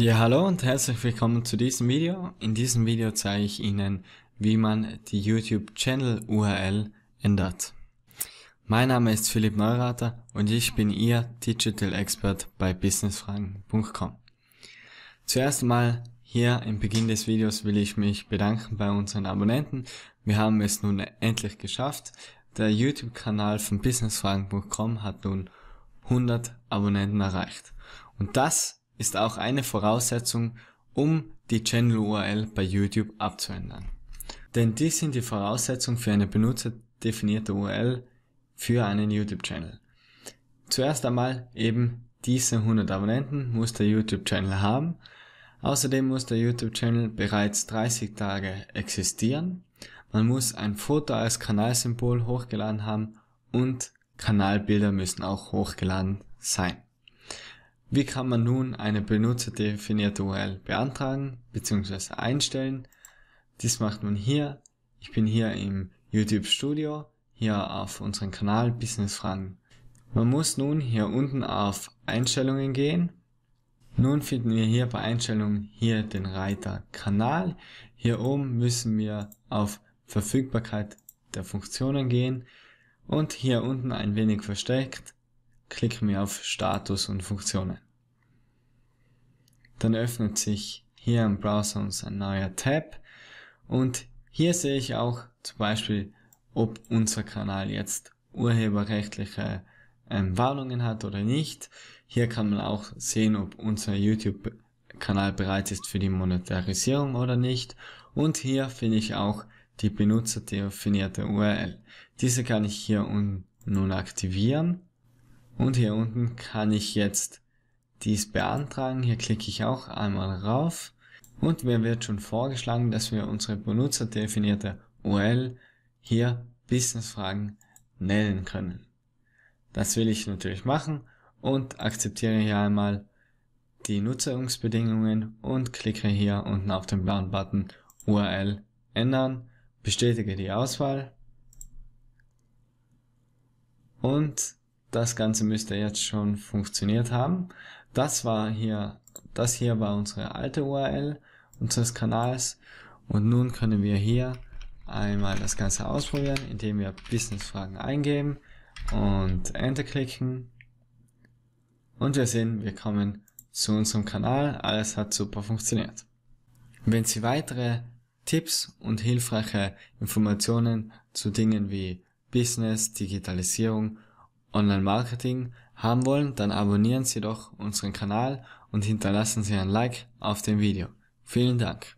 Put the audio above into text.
Ja, hallo und herzlich willkommen zu diesem Video. In diesem Video zeige ich Ihnen, wie man die YouTube Channel URL ändert. Mein Name ist Philipp Neurater und ich bin Ihr Digital Expert bei businessfragen.com. Zuerst einmal hier im Beginn des Videos will ich mich bedanken bei unseren Abonnenten. Wir haben es nun endlich geschafft. Der YouTube-Kanal von businessfragen.com hat nun 100 Abonnenten erreicht. Und das ist auch eine Voraussetzung, um die Channel-URL bei YouTube abzuändern. Denn dies sind die Voraussetzungen für eine benutzerdefinierte URL für einen YouTube-Channel. Zuerst einmal eben diese 100 Abonnenten muss der YouTube-Channel haben. Außerdem muss der YouTube-Channel bereits 30 Tage existieren. Man muss ein Foto als Kanalsymbol hochgeladen haben und Kanalbilder müssen auch hochgeladen sein. Wie kann man nun eine benutzerdefinierte URL beantragen bzw. einstellen? Dies macht man hier. Ich bin hier im YouTube Studio, hier auf unserem Kanal Business Fragen. Man muss nun hier unten auf Einstellungen gehen. Nun finden wir hier bei Einstellungen hier den Reiter Kanal. Hier oben müssen wir auf Verfügbarkeit der Funktionen gehen und hier unten ein wenig versteckt Klicken wir auf Status und Funktionen. Dann öffnet sich hier im Browser uns ein neuer Tab und hier sehe ich auch zum Beispiel, ob unser Kanal jetzt urheberrechtliche ähm, Warnungen hat oder nicht. Hier kann man auch sehen, ob unser YouTube-Kanal bereit ist für die Monetarisierung oder nicht. Und hier finde ich auch die benutzerdefinierte URL. Diese kann ich hier nun aktivieren und hier unten kann ich jetzt dies beantragen. Hier klicke ich auch einmal rauf. Und mir wird schon vorgeschlagen, dass wir unsere benutzerdefinierte URL hier Businessfragen nennen können. Das will ich natürlich machen und akzeptiere hier einmal die Nutzungsbedingungen und klicke hier unten auf den blauen Button URL ändern, bestätige die Auswahl und das Ganze müsste jetzt schon funktioniert haben. Das war hier, das hier war unsere alte URL unseres Kanals. Und nun können wir hier einmal das Ganze ausprobieren, indem wir Business-Fragen eingeben und Enter klicken. Und wir sehen, wir kommen zu unserem Kanal. Alles hat super funktioniert. Wenn Sie weitere Tipps und hilfreiche Informationen zu Dingen wie Business, Digitalisierung Online-Marketing haben wollen, dann abonnieren Sie doch unseren Kanal und hinterlassen Sie ein Like auf dem Video. Vielen Dank.